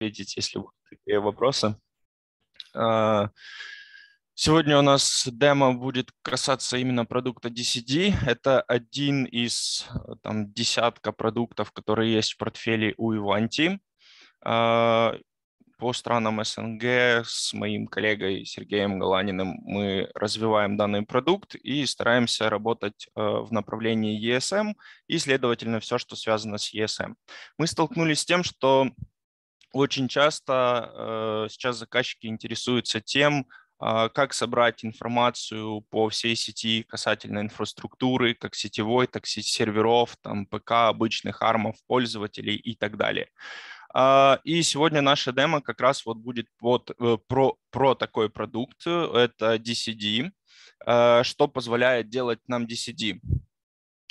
видеть, если будут такие вопросы. А, сегодня у нас демо будет касаться именно продукта DCD. Это один из там, десятка продуктов, которые есть в портфеле у Иванти. По странам СНГ с моим коллегой Сергеем Галаниным мы развиваем данный продукт и стараемся работать э, в направлении ESM и, следовательно, все, что связано с ESM. Мы столкнулись с тем, что очень часто э, сейчас заказчики интересуются тем, э, как собрать информацию по всей сети касательно инфраструктуры, как сетевой, так и серверов, там, ПК, обычных армов, пользователей и так далее. А, и сегодня наша демо как раз вот будет вот э, про, про такой продукт. Это DCD. Э, что позволяет делать нам DCD?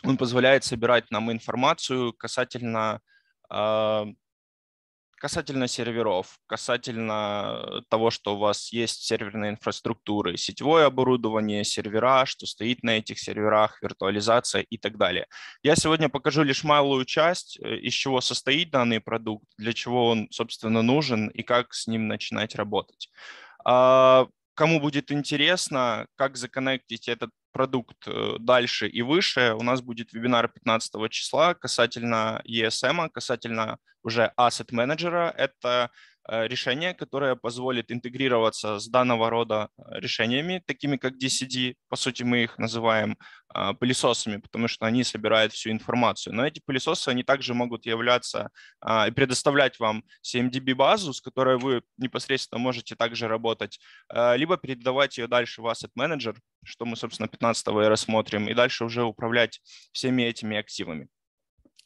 Он позволяет собирать нам информацию касательно а, касательно серверов, касательно э, того, что у вас есть серверные инфраструктуры, сетевое оборудование, сервера, что стоит на этих серверах, виртуализация и так далее. Я сегодня покажу лишь малую часть, э, из чего состоит данный продукт, для чего он, собственно, нужен и как с ним начинать работать а, кому будет интересно, как законнектить этот продукт э, дальше и выше, у нас будет вебинар 15 числа касательно ESM, касательно уже asset менеджера. Это Э, решение, которое позволит интегрироваться с данного рода э, решениями, такими как DCD. По сути, мы их называем э, пылесосами, потому что они собирают всю информацию. Но эти пылесосы, они также могут являться а, и предоставлять вам CMDB-базу, с которой вы непосредственно можете также работать, либо передавать ее дальше в Asset Manager, что мы, собственно, 15 и рассмотрим, и дальше уже управлять всеми этими активами.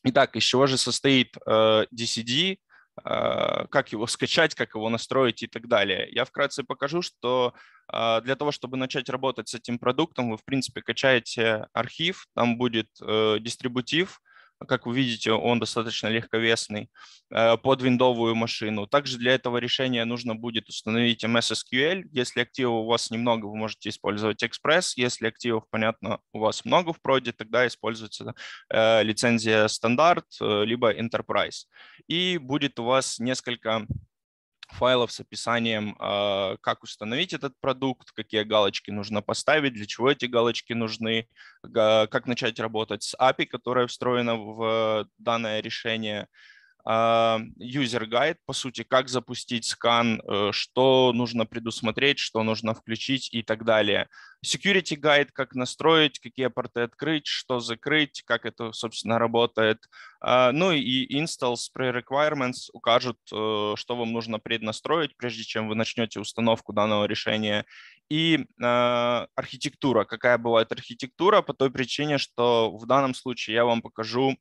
Итак, из чего же состоит DCD, Э, как его скачать, как его настроить и так далее. Я вкратце покажу, что э, для того, чтобы начать работать с этим продуктом, вы, в принципе, качаете архив, там будет э, дистрибутив, как вы видите, он достаточно легковесный э, под виндовую машину. Также для этого решения нужно будет установить MS SQL. Если активов у вас немного, вы можете использовать Express. Если активов, понятно, у вас много в проде, тогда используется э, лицензия стандарт, э, либо Enterprise. И будет у вас несколько файлов с описанием, а, как установить этот продукт, какие галочки нужно поставить, для чего эти галочки нужны, как начать работать с API, которая встроена в э, данное решение, а, юзер-гайд, по сути, как запустить скан, э, что нужно предусмотреть, что нужно включить и так далее. Security гайд, как настроить, какие порты открыть, что закрыть, как это, собственно, работает. А, ну и installs, pre-requirements укажут, э, что вам нужно преднастроить, прежде чем вы начнете установку данного решения. И а, архитектура, какая бывает архитектура, по той причине, что в данном случае я вам покажу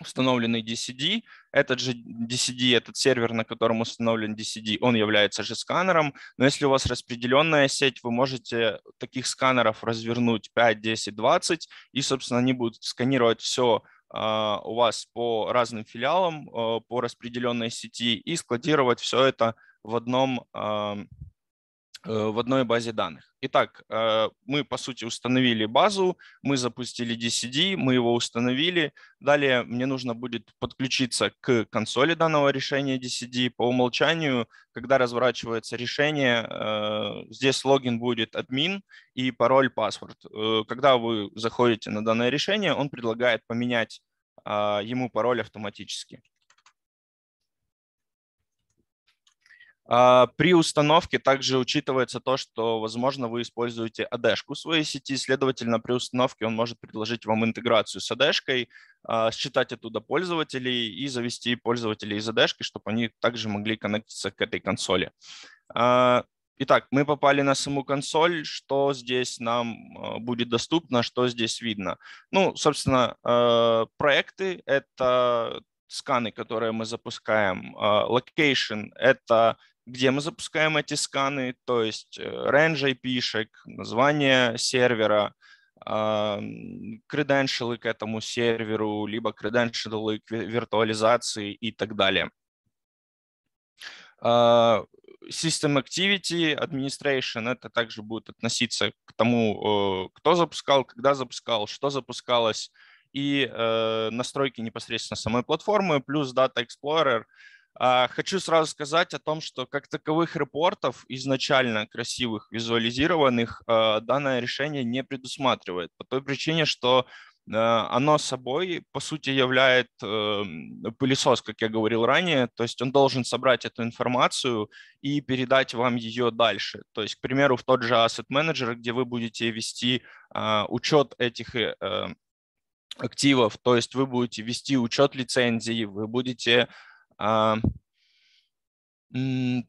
установленный DCD. Этот же DCD, этот сервер, на котором установлен DCD, он является же сканером. Но если у вас распределенная сеть, вы можете таких сканеров развернуть 5, 10, 20, и, собственно, они будут сканировать все а, у вас по разным филиалам, а, по распределенной сети и складировать все это в одном а, Э, в одной базе данных. Итак, э, мы, по сути, установили базу, мы запустили DCD, мы его установили. Далее мне нужно будет подключиться к консоли данного решения DCD. По умолчанию, когда разворачивается решение, э, здесь логин будет админ и пароль, паспорт. Когда вы заходите на данное решение, он предлагает поменять ему пароль автоматически. А, при установке также учитывается то, что, возможно, вы используете ад своей сети, следовательно, при установке он может предложить вам интеграцию с ад считать оттуда пользователей и завести пользователей из ад чтобы они также могли коннектиться к этой консоли. А, итак, мы попали на саму консоль, что здесь нам а, будет доступно, что здесь видно. Ну, собственно, проекты — это сканы, которые мы запускаем. Location — это где мы запускаем эти сканы, то есть э, range IP-шек, название сервера, креденшалы к этому серверу, либо креденшалы к виртуализации и так далее. А, system Activity Administration, это также будет относиться к тому, кто запускал, когда запускал, что запускалось, и э, настройки непосредственно самой платформы, плюс Data Explorer – а, хочу сразу сказать о том, что как таковых репортов изначально красивых, визуализированных, а, данное решение не предусматривает по той причине, что а, оно собой, по сути, является пылесос, как я говорил ранее, то есть он должен собрать эту информацию и передать вам ее дальше. То есть, к примеру, в тот же Asset Manager, где вы будете вести учет этих э, активов, то есть вы будете вести учет лицензий, вы будете а,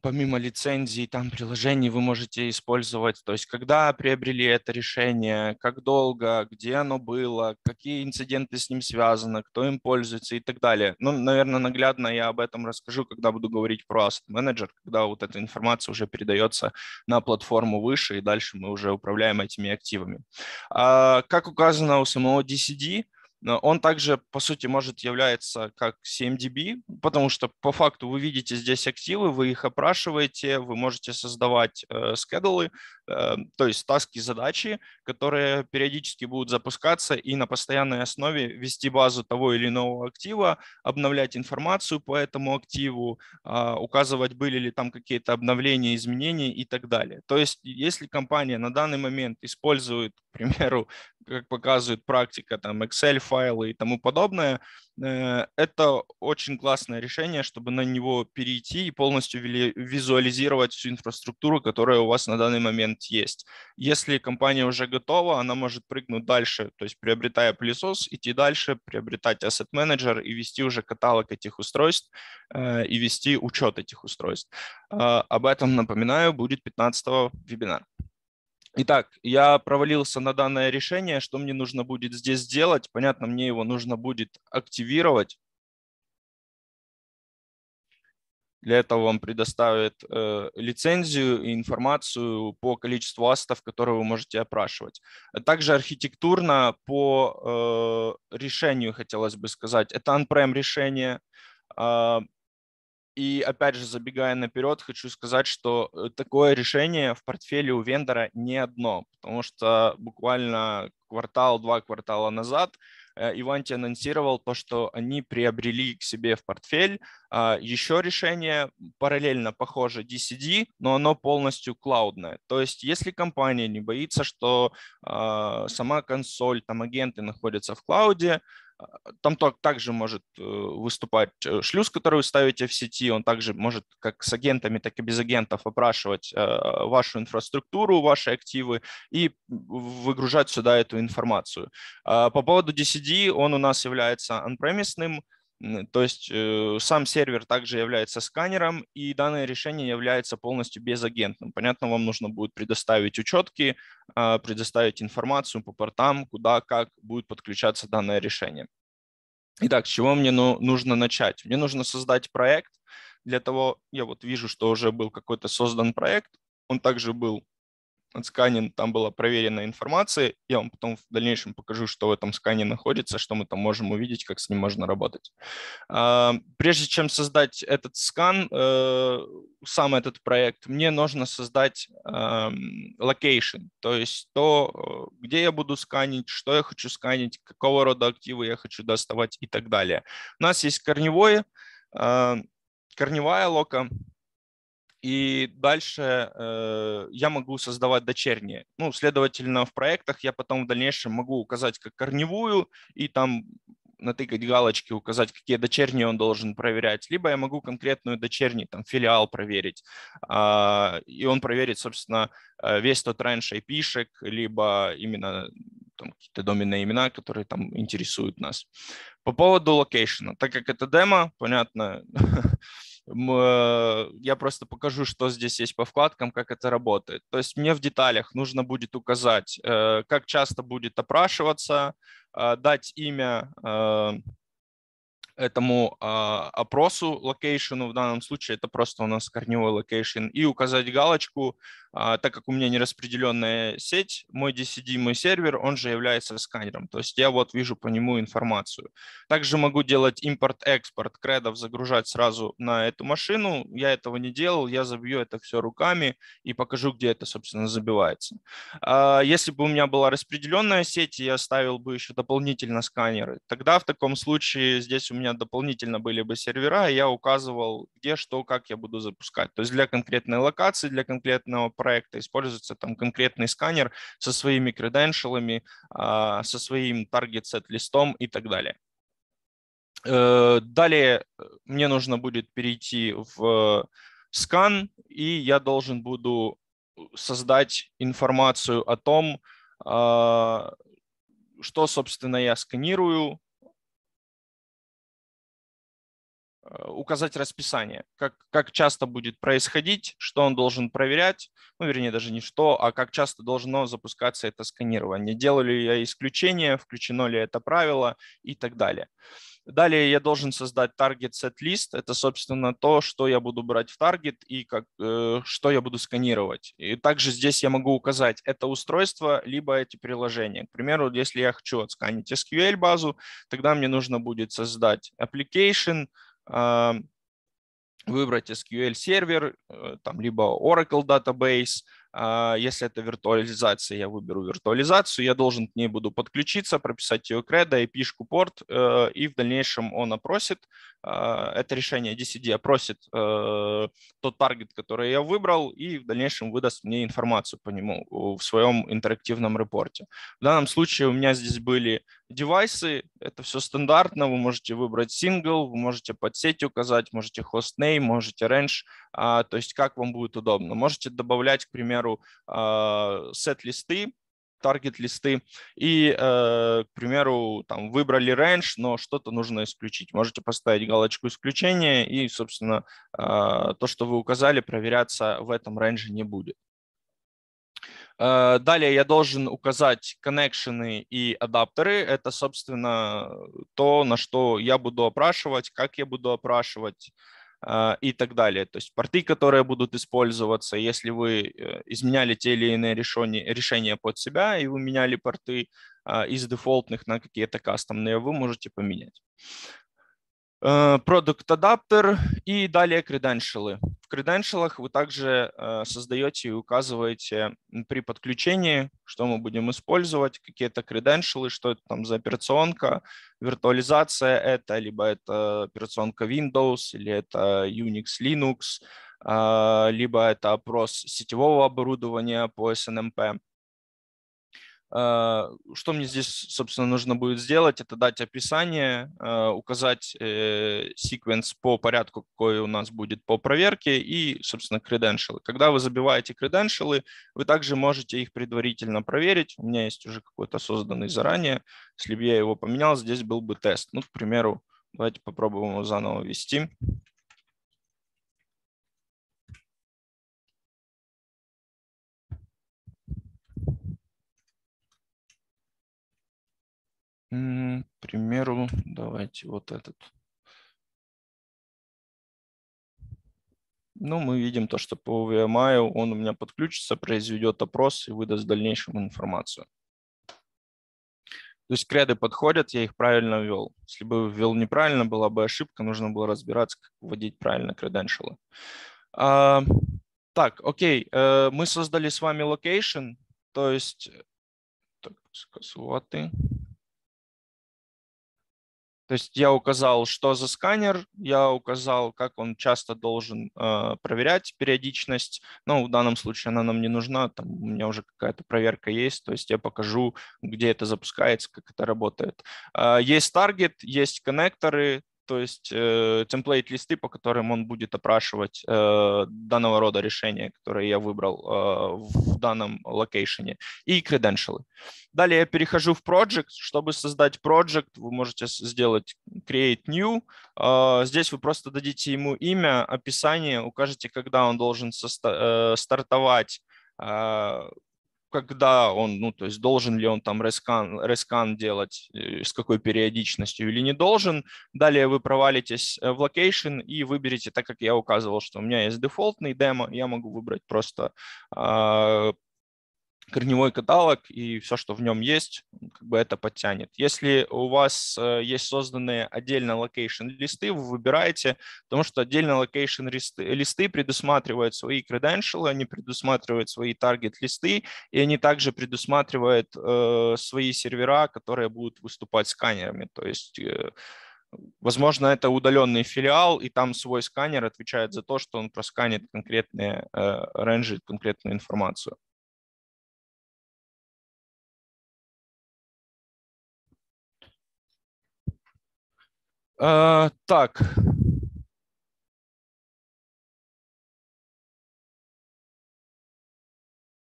помимо лицензии, там приложений вы можете использовать, то есть когда приобрели это решение, как долго, где оно было, какие инциденты с ним связаны, кто им пользуется и так далее. Ну, наверное, наглядно я об этом расскажу, когда буду говорить про Asset Manager, когда вот эта информация уже передается на платформу выше, и дальше мы уже управляем этими активами. А, как указано у самого DCD, он также, по сути, может являться как CMDB, потому что по факту вы видите здесь активы, вы их опрашиваете, вы можете создавать э, скедулы, Э, то есть таски, задачи, которые периодически будут запускаться и на постоянной основе вести базу того или иного актива, обновлять информацию по этому активу, а, указывать, были ли там какие-то обновления, изменения и так далее. То есть если компания на данный момент использует, к примеру, как показывает практика, там Excel-файлы и тому подобное, э, это очень классное решение, чтобы на него перейти и полностью визуализировать всю инфраструктуру, которая у вас на данный момент инструмент есть. Если компания уже готова, она может прыгнуть дальше, то есть приобретая пылесос, идти дальше, приобретать asset менеджер и вести уже каталог этих устройств э, и вести учет этих устройств. А, об этом, напоминаю, будет 15 вебинар. Итак, я провалился на данное решение, что мне нужно будет здесь сделать. Понятно, мне его нужно будет активировать, Для этого вам предоставят э, лицензию и информацию по количеству астов, которые вы можете опрашивать. А также архитектурно по э, решению, хотелось бы сказать. Это on-prem решение. Э, и опять же, забегая наперед, хочу сказать, что э, такое решение в портфеле у вендора не одно, потому что буквально квартал-два квартала назад Э, Иванти анонсировал то, что они приобрели к себе в портфель а, еще решение параллельно похоже DCD, но оно полностью клаудное. То есть если компания не боится, что а, сама консоль, там агенты находятся в клауде, а, там также может э, выступать э, шлюз, который вы ставите в сети. Он также может как с агентами, так и без агентов опрашивать э, вашу инфраструктуру, ваши активы и выгружать сюда эту информацию. А, по поводу DCD, он у нас является on-premise то есть э, сам сервер также является сканером, и данное решение является полностью безагентным. Понятно, вам нужно будет предоставить учетки, а, предоставить информацию по портам, куда, как будет подключаться данное решение. Итак, с чего мне ну, нужно начать? Мне нужно создать проект. Для того, я вот вижу, что уже был какой-то создан проект. Он также был отсканен, там была проверена информация. Я вам потом в дальнейшем покажу, что в этом скане находится, что мы там можем увидеть, как с ним можно работать. А, прежде чем создать этот скан, э, сам этот проект, мне нужно создать location, эм, то есть то, э, где я буду сканить, что я хочу сканить, какого рода активы я хочу доставать и так далее. У нас есть корневое, э, корневая лока, и дальше э, я могу создавать дочерние. Ну, следовательно, в проектах я потом в дальнейшем могу указать как корневую и там натыкать галочки, указать, какие дочерние он должен проверять, либо я могу конкретную дочерний там, филиал проверить, а, и он проверит, собственно, э, весь тот раньше IP-шек, либо именно там, какие-то доменные имена, которые там интересуют нас. По поводу локейшена, так как это демо, понятно, Э, я просто покажу, что здесь есть по вкладкам, как это работает. То есть мне в деталях нужно будет указать, э, как часто будет опрашиваться, э, дать имя этому а, опросу, локейшену, в данном случае это просто у нас корневой локейшн, и указать галочку, а, так как у меня нераспределенная сеть, мой DCD, мой сервер, он же является сканером. То есть я вот вижу по нему информацию. Также могу делать импорт-экспорт кредов, загружать сразу на эту машину. Я этого не делал, я забью это все руками и покажу, где это, собственно, забивается. А, если бы у меня была распределенная сеть, я ставил бы еще дополнительно сканеры. Тогда в таком случае здесь у меня дополнительно были бы сервера, и я указывал, где, что, как я буду запускать. То есть для конкретной локации, для конкретного проекта, используется там конкретный сканер со своими креденшалами, а, со своим таргет-сет-листом и так далее. Э, далее э, мне нужно будет перейти в э, скан, и я должен буду создать информацию о том, а, что, собственно, я сканирую, Э, указать расписание, как, как часто будет происходить, что он должен проверять, ну, вернее, даже не что, а как часто должно запускаться это сканирование, делаю ли я исключение, включено ли это правило и так далее. Далее я должен создать target set list. Это, собственно, то, что я буду брать в таргет и как, э, что я буду сканировать. И также здесь я могу указать это устройство, либо эти приложения. К примеру, если я хочу отсканить SQL-базу, тогда мне нужно будет создать application, а, выбрать SQL сервер, э, там, либо Oracle Database, а, если это виртуализация, я выберу виртуализацию, я должен к ней буду подключиться, прописать ее кредо, IP-шку, порт, э, и в дальнейшем он опросит, а, это решение DCD опросит э, тот таргет, который я выбрал, и в дальнейшем выдаст мне информацию по нему в своем интерактивном репорте. В данном случае у меня здесь были девайсы, это все стандартно, вы можете выбрать сингл, вы можете под сеть указать, можете хостней, можете range, а, то есть как вам будет удобно. Можете добавлять, к примеру, примеру, э, сет-листы, таргет-листы и, э, к примеру, там выбрали range, но что-то нужно исключить. Можете поставить галочку исключения и, собственно, э, то, что вы указали, проверяться в этом range не будет. Далее я должен указать коннекшены и адаптеры. Это, собственно, то, на что я буду опрашивать, как я буду опрашивать, а, и так далее. То есть порты, которые будут использоваться, если вы э, изменяли те или иные решения, решения под себя, и вы меняли порты а, из дефолтных на какие-то кастомные, вы можете поменять. Product э, Adapter и далее креденшалы. В креденшалах вы также э, создаете и указываете при подключении, что мы будем использовать, какие то креденшалы, что это там за операционка, виртуализация это, либо это операционка Windows, или это Unix, Linux, э, либо это опрос сетевого оборудования по SNMP. Э, что мне здесь, собственно, нужно будет сделать, это дать описание, э, указать э, sequence по порядку, какой у нас будет по проверке и, собственно, креденшалы. Когда вы забиваете креденшалы, вы также можете их предварительно проверить. У меня есть уже какой-то созданный заранее. Если бы я его поменял, здесь был бы тест. Ну, к примеру, давайте попробуем его заново ввести. К примеру, давайте вот этот. Ну, мы видим то, что по VMI он у меня подключится, произведет опрос и выдаст дальнейшую информацию. То есть креды подходят, я их правильно ввел. Если бы ввел неправильно, была бы ошибка, нужно было разбираться, как вводить правильно креденшалы. А, так, окей, э, мы создали с вами локейшн, то есть... Так, то есть я указал, что за сканер, я указал, как он часто должен э, проверять периодичность. Ну, в данном случае она нам не нужна, там у меня уже какая-то проверка есть, то есть я покажу, где это запускается, как это работает. Э, есть таргет, есть коннекторы, то есть э, темплейт-листы, по которым он будет опрашивать э, данного рода решения, которые я выбрал э, в данном локейшене, и credentials. Далее я перехожу в project. Чтобы создать project, вы можете сделать create new. Э, здесь вы просто дадите ему имя, описание, укажете, когда он должен э, стартовать, э, когда он, ну, то есть должен ли он там рескан, рескан делать, э, с какой периодичностью или не должен. Далее вы провалитесь э, в локейшн и выберете, так как я указывал, что у меня есть дефолтный демо, я могу выбрать просто а, корневой каталог и все, что в нем есть, как бы это подтянет. Если у вас э, есть созданные отдельно локейшн листы, вы выбираете, потому что отдельно локейшн листы предусматривают свои credentials, они предусматривают свои таргет листы, и они также предусматривают э, свои сервера, которые будут выступать сканерами. То есть э, Возможно, это удаленный филиал, и там свой сканер отвечает за то, что он просканит конкретные э, рейнджи, конкретную информацию. А, так.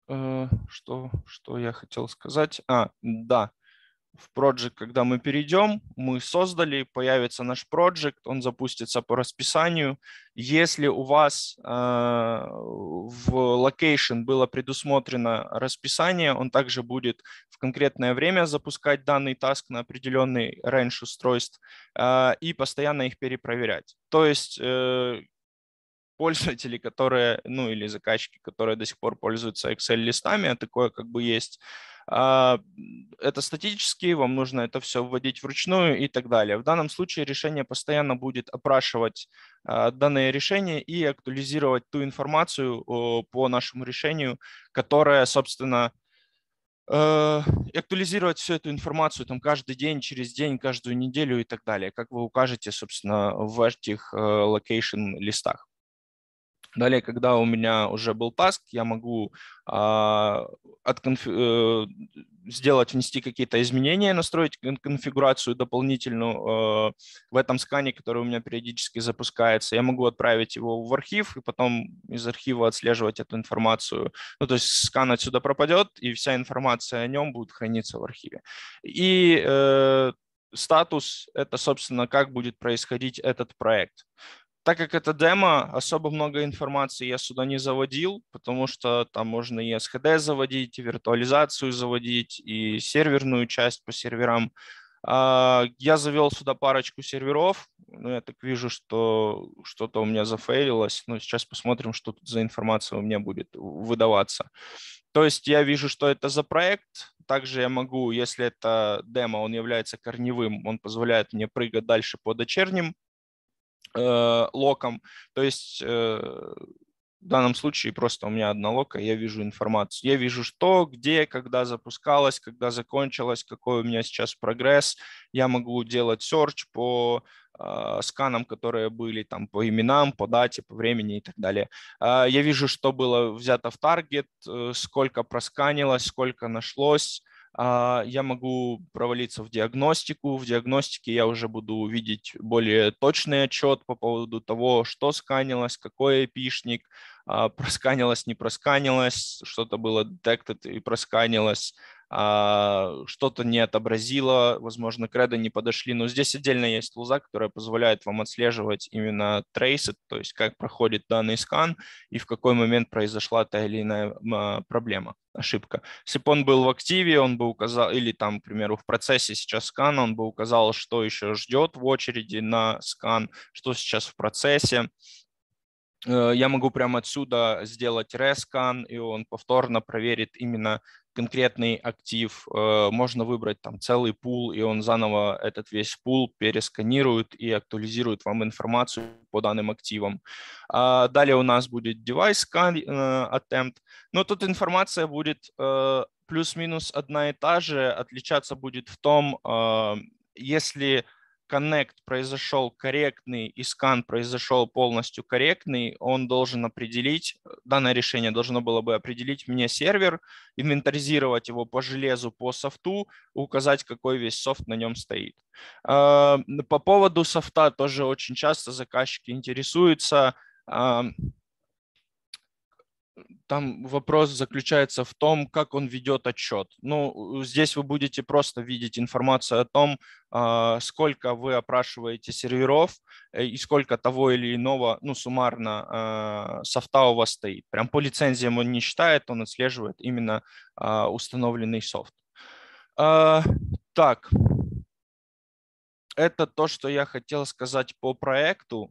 А, что, что я хотел сказать? А, да в проект, когда мы перейдем, мы создали, появится наш проект, он запустится по расписанию. Если у вас э, в location было предусмотрено расписание, он также будет в конкретное время запускать данный таск на определенный range устройств э, и постоянно их перепроверять. То есть э, пользователи, которые, ну или заказчики, которые до сих пор пользуются Excel-листами, а такое как бы есть, а, это статически, вам нужно это все вводить вручную и так далее. В данном случае решение постоянно будет опрашивать а, данное решение и актуализировать ту информацию по нашему решению, которая, собственно, э, актуализировать всю эту информацию там каждый день, через день, каждую неделю и так далее, как вы укажете, собственно, в этих э, локейшн листах. Далее, когда у меня уже был task, я могу а, отконф... Э, сделать, внести какие-то изменения, настроить конфигурацию дополнительную а, в этом скане, который у меня периодически запускается. Я могу отправить его в архив и потом из архива отслеживать эту информацию. Ну, то есть скан отсюда пропадет, и вся информация о нем будет храниться в архиве. И э, статус – это, собственно, как будет происходить этот проект так как это демо, особо много информации я сюда не заводил, потому что там можно и SHD заводить, и виртуализацию заводить, и серверную часть по серверам. А, я завел сюда парочку серверов, но ну, я так вижу, что что-то у меня зафейлилось, но ну, сейчас посмотрим, что тут за информация у меня будет выдаваться. То есть я вижу, что это за проект, также я могу, если это демо, он является корневым, он позволяет мне прыгать дальше по дочерним Э, локом. То есть э, в данном случае просто у меня одна лока, я вижу информацию. Я вижу, что, где, когда запускалось, когда закончилось, какой у меня сейчас прогресс. Я могу делать search по э, сканам, которые были там по именам, по дате, по времени и так далее. я вижу, что было взято в таргет, сколько просканилось, сколько нашлось, а, я могу провалиться в диагностику. В диагностике я уже буду видеть более точный отчет по поводу того, что сканилось, какой эпишник, а, просканилось, не просканилось, что-то было detected и просканилось, а, что-то не отобразило, возможно, кредо не подошли. Но здесь отдельно есть луза, которая позволяет вам отслеживать именно трейсы, то есть как проходит данный скан и в какой момент произошла та или иная а, проблема, ошибка. Если бы он был в активе, он бы указал, или там, к примеру, в процессе сейчас скана, он бы указал, что еще ждет в очереди на скан, что сейчас в процессе, Э, я могу прямо отсюда сделать рескан, и он повторно проверит именно конкретный актив. Э, можно выбрать там целый пул, и он заново этот весь пул пересканирует и актуализирует вам информацию по данным активам. А далее у нас будет device scan э, attempt, но тут информация будет плюс-минус одна и та же, отличаться будет в том, если коннект произошел корректный и скан произошел полностью корректный, он должен определить, данное решение должно было бы определить мне сервер, инвентаризировать его по железу, по софту, указать, какой весь софт на нем стоит. А, по поводу софта тоже очень часто заказчики интересуются, а, там вопрос заключается в том, как он ведет отчет. Ну, здесь вы будете просто видеть информацию о том, а, сколько вы опрашиваете серверов э, и сколько того или иного, ну, суммарно а, софта у вас стоит. Прям по лицензиям он не считает, он отслеживает именно а, установленный софт. Так, это то, что я хотел сказать по проекту.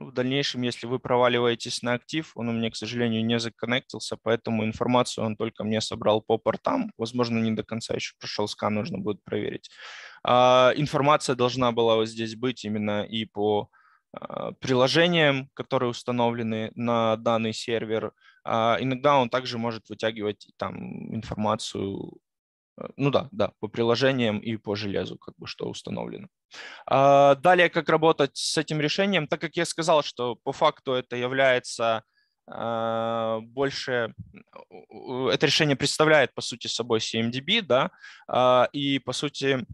В дальнейшем, если вы проваливаетесь на актив, он у меня, к сожалению, не законнектился, поэтому информацию он только мне собрал по портам. Возможно, не до конца еще прошел скан, нужно будет проверить. А, информация должна была вот здесь быть именно и по а, приложениям, которые установлены на данный сервер. А, иногда он также может вытягивать там информацию, э, ну да, да, по приложениям и по железу, как бы что установлено. А, далее, как работать с этим решением, так как я сказал, что по факту это является а, больше это решение представляет, по сути, собой CMDB, да, а, и, по сути,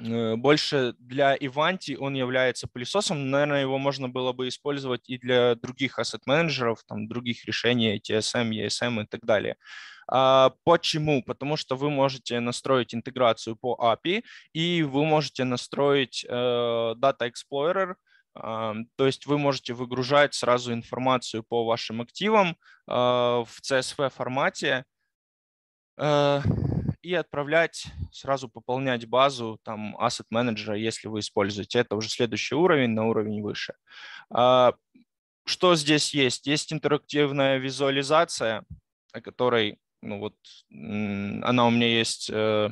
э, больше для Иванти он является пылесосом. Наверное, его можно было бы использовать и для других ассет-менеджеров, там, других решений, TSM, ESM и так далее. А, почему? Потому что вы можете настроить интеграцию по API, и вы можете настроить э, Data Explorer, а, то есть вы можете выгружать сразу информацию по вашим активам а, в CSV формате э, и отправлять, сразу пополнять базу там asset Manager, если вы используете. Это уже следующий уровень, на уровень выше. Что здесь есть? Есть интерактивная визуализация, о которой ну вот, она у меня есть, э,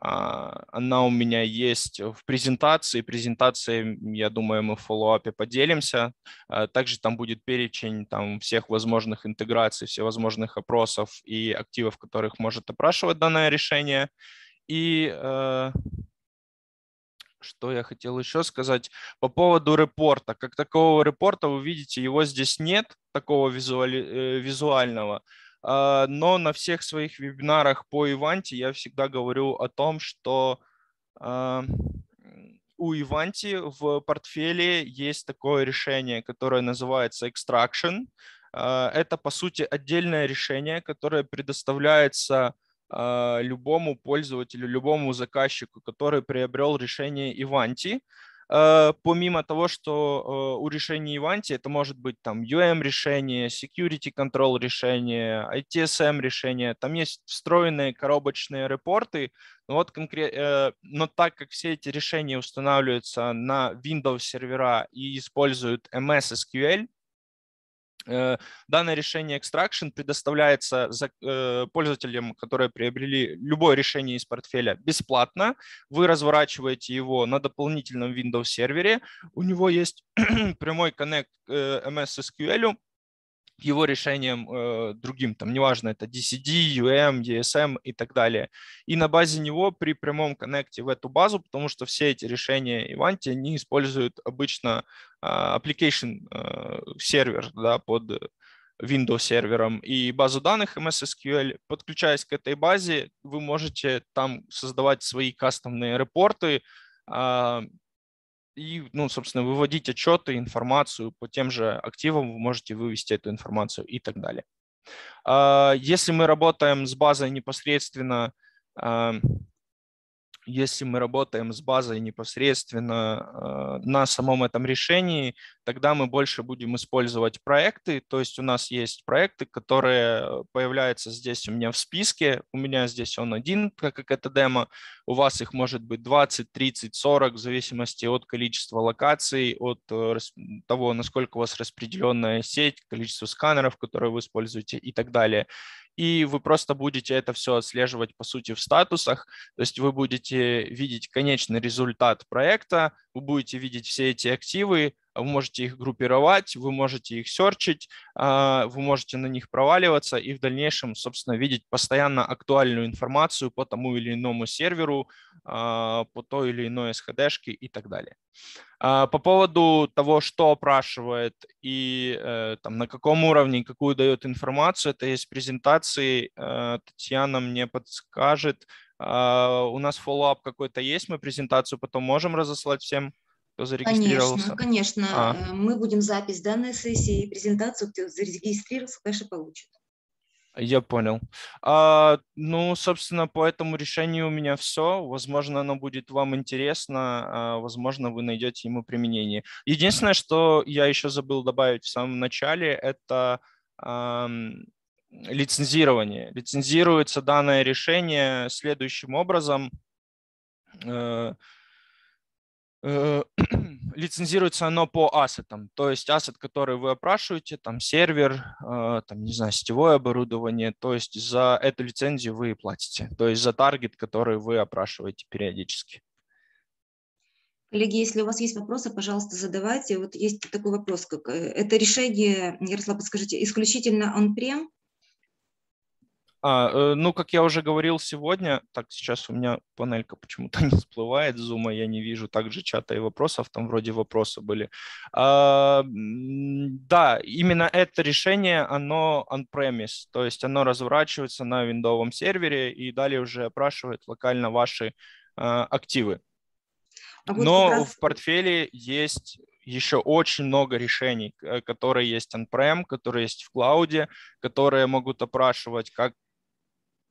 а, она у меня есть в презентации. Презентации, я думаю, мы в фоллоуапе поделимся. Э, также там будет перечень там, всех возможных интеграций, всевозможных опросов и активов, которых может опрашивать данное решение. И э, что я хотел еще сказать по поводу репорта. Как такового репорта вы видите, его здесь нет, такого визуали, визуального. А, но на всех своих вебинарах по Иванте я всегда говорю о том, что а, у Иванти в портфеле есть такое решение, которое называется Extraction. А, это, по сути, отдельное решение, которое предоставляется любому пользователю, любому заказчику, который приобрел решение Иванти. Э, помимо того, что э, у решений Иванти это может быть там UM решение, security control решение, ITSM решение, там есть встроенные коробочные репорты, но вот конкретно, э, но так как все эти решения устанавливаются на Windows сервера и используют MS SQL, Э, данное решение Extraction предоставляется э, пользователям, которые приобрели любое решение из портфеля бесплатно. Вы разворачиваете его на дополнительном Windows сервере. У него есть прямой коннект э, MS SQL его решением э, другим, там, неважно, это DCD, UM, ESM и так далее. И на базе него при прямом коннекте в эту базу, потому что все эти решения Ivanti, они используют обычно э, application э, сервер да, под Windows сервером и базу данных MS SQL. Подключаясь к этой базе, вы можете там создавать свои кастомные репорты, а, и, ну, собственно, выводить отчеты, информацию по тем же активам, вы можете вывести эту информацию и так далее. А, если мы работаем с базой непосредственно а, если мы работаем с базой непосредственно э, на самом этом решении, тогда мы больше будем использовать проекты. То есть у нас есть проекты, которые появляются здесь у меня в списке. У меня здесь он один, так как это демо. У вас их может быть 20, 30, 40, в зависимости от количества локаций, от э, того, насколько у вас распределенная сеть, количество сканеров, которые вы используете и так далее и вы просто будете это все отслеживать, по сути, в статусах, то есть вы будете видеть конечный результат проекта, вы будете видеть все эти активы, вы можете их группировать, вы можете их серчить, а, вы можете на них проваливаться и в дальнейшем, собственно, видеть постоянно актуальную информацию по тому или иному серверу, а, по той или иной shd и так далее. А, по поводу того, что опрашивает и э, там, на каком уровне, какую дает информацию, это есть презентации э, Татьяна мне подскажет. У нас фоллоуап какой-то есть, мы презентацию потом можем разослать всем кто зарегистрировался? Конечно, конечно. А. Э, мы будем запись данной сессии и презентацию, кто зарегистрировался, конечно, получит. Я понял. А, ну, собственно, по этому решению у меня все. Возможно, оно будет вам интересно, а, возможно, вы найдете ему применение. Единственное, что я еще забыл добавить в самом начале, это а, лицензирование. Лицензируется данное решение следующим образом. А, Э, лицензируется оно по ассетам, то есть ассет, который вы опрашиваете, там сервер, э, там, не знаю, сетевое оборудование, то есть за эту лицензию вы платите, то есть за таргет, который вы опрашиваете периодически. Коллеги, если у вас есть вопросы, пожалуйста, задавайте. Вот есть такой вопрос, как э, это решение, Ярослав, подскажите, исключительно он прем а, э, ну, как я уже говорил сегодня, так, сейчас у меня панелька почему-то не всплывает, зума я не вижу, также чата и вопросов, там вроде вопросы были. А, да, именно это решение, оно on-premise, то есть оно разворачивается на виндовом сервере и далее уже опрашивает локально ваши а, активы. А Но раз... в портфеле есть еще очень много решений, э, которые есть on-prem, которые есть в клауде, которые могут опрашивать как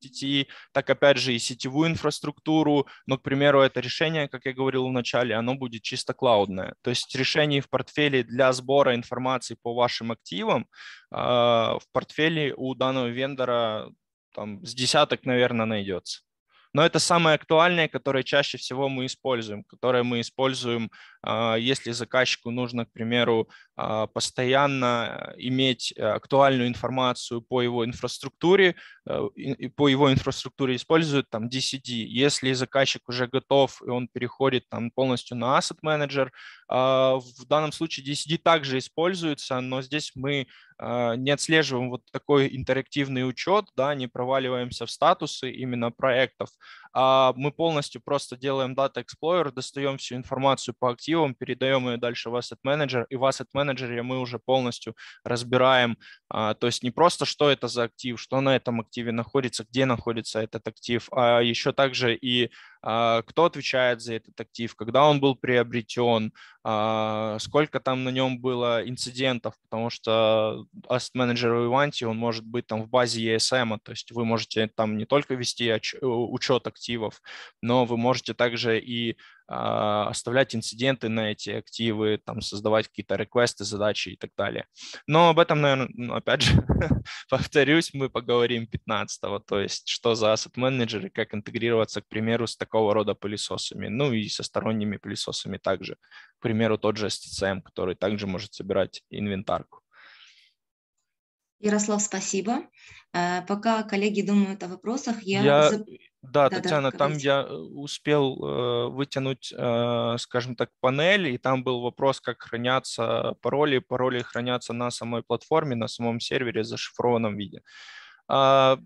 сети, так опять же и сетевую инфраструктуру. Но, к примеру, это решение, как я говорил в начале, оно будет чисто клаудное. То есть решений в портфеле для сбора информации по вашим активам э, в портфеле у данного вендора там с десяток, наверное, найдется но это самое актуальное, которое чаще всего мы используем, которое мы используем, а, если заказчику нужно, к примеру, а, постоянно иметь э, актуальную информацию по его инфраструктуре, э, и по его инфраструктуре используют там DCD. Если заказчик уже готов, и он переходит там полностью на Asset Manager, а, в данном случае DCD также используется, но здесь мы а, не отслеживаем вот такой интерактивный учет, да, не проваливаемся в статусы именно проектов, а мы полностью просто делаем Data Explorer, достаем всю информацию по активам, передаем ее дальше в Asset Manager, и в Asset Manager мы уже полностью разбираем, а, то есть не просто что это за актив, что на этом активе находится, где находится этот актив, а еще также и а, кто отвечает за этот актив, когда он был приобретен, а, сколько там на нем было инцидентов, потому что Asset Manager Ivanti, он может быть там в базе ESM, а, то есть вы можете там не только вести э, учет активов, но вы можете также и а, оставлять инциденты на эти активы, там, создавать какие-то реквесты, задачи и так далее. Но об этом, наверное, ну, опять же, повторюсь, мы поговорим 15-го, то есть что за asset менеджеры, как интегрироваться, к примеру, с такого рода пылесосами, ну и со сторонними пылесосами также. К примеру, тот же STCM, который также может собирать инвентарку. Ярослав, спасибо. Э, пока коллеги думают о вопросах, я... я... Да, да, Татьяна, да, там я э, успел э, вытянуть, э, скажем так, панель, и там был вопрос, как хранятся пароли. Пароли хранятся на самой платформе, на самом сервере в зашифрованном виде. А,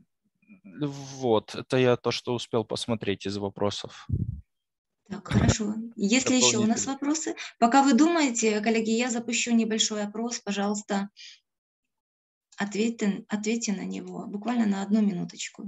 вот, это я то, что успел посмотреть из вопросов. Так, хорошо. Есть ли еще у нас вопросы? Пока вы думаете, коллеги, я запущу небольшой опрос, пожалуйста, Ответьте, ответьте на него буквально на одну минуточку.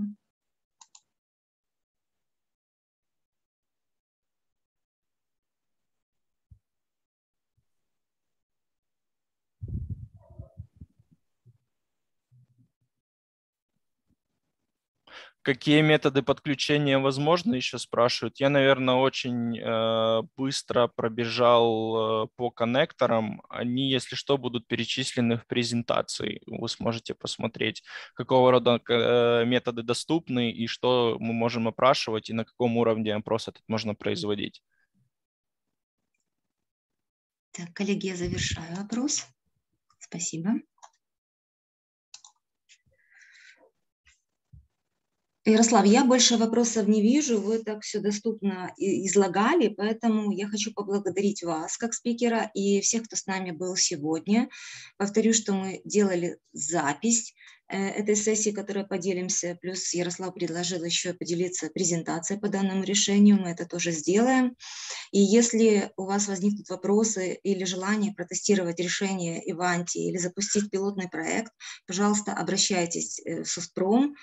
Какие методы подключения возможны, еще спрашивают. Я, наверное, очень э, быстро пробежал э, по коннекторам. Они, если что, будут перечислены в презентации. Вы сможете посмотреть, какого рода э, методы доступны и что мы можем опрашивать и на каком уровне опрос этот можно производить. Так, коллеги, я завершаю опрос. Спасибо. Ярослав, я больше вопросов не вижу, вы так все доступно излагали, поэтому я хочу поблагодарить вас как спикера и всех, кто с нами был сегодня. Повторю, что мы делали запись э, этой сессии, которой поделимся, плюс Ярослав предложил еще поделиться презентацией по данному решению, мы это тоже сделаем. И если у вас возникнут вопросы или желание протестировать решение Иванти или запустить пилотный проект, пожалуйста, обращайтесь э, в Совпром,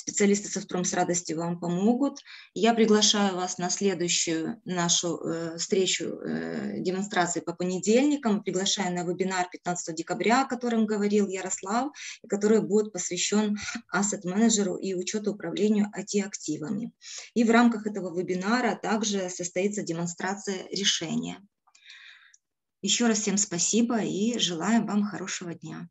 Специалисты Совтром с радостью вам помогут. Я приглашаю вас на следующую нашу э, встречу э, демонстрации по понедельникам. Приглашаю на вебинар 15 декабря, о котором говорил Ярослав, и который будет посвящен ассет-менеджеру и учету управлению IT-активами. И в рамках этого вебинара также состоится демонстрация решения. Еще раз всем спасибо и желаю вам хорошего дня.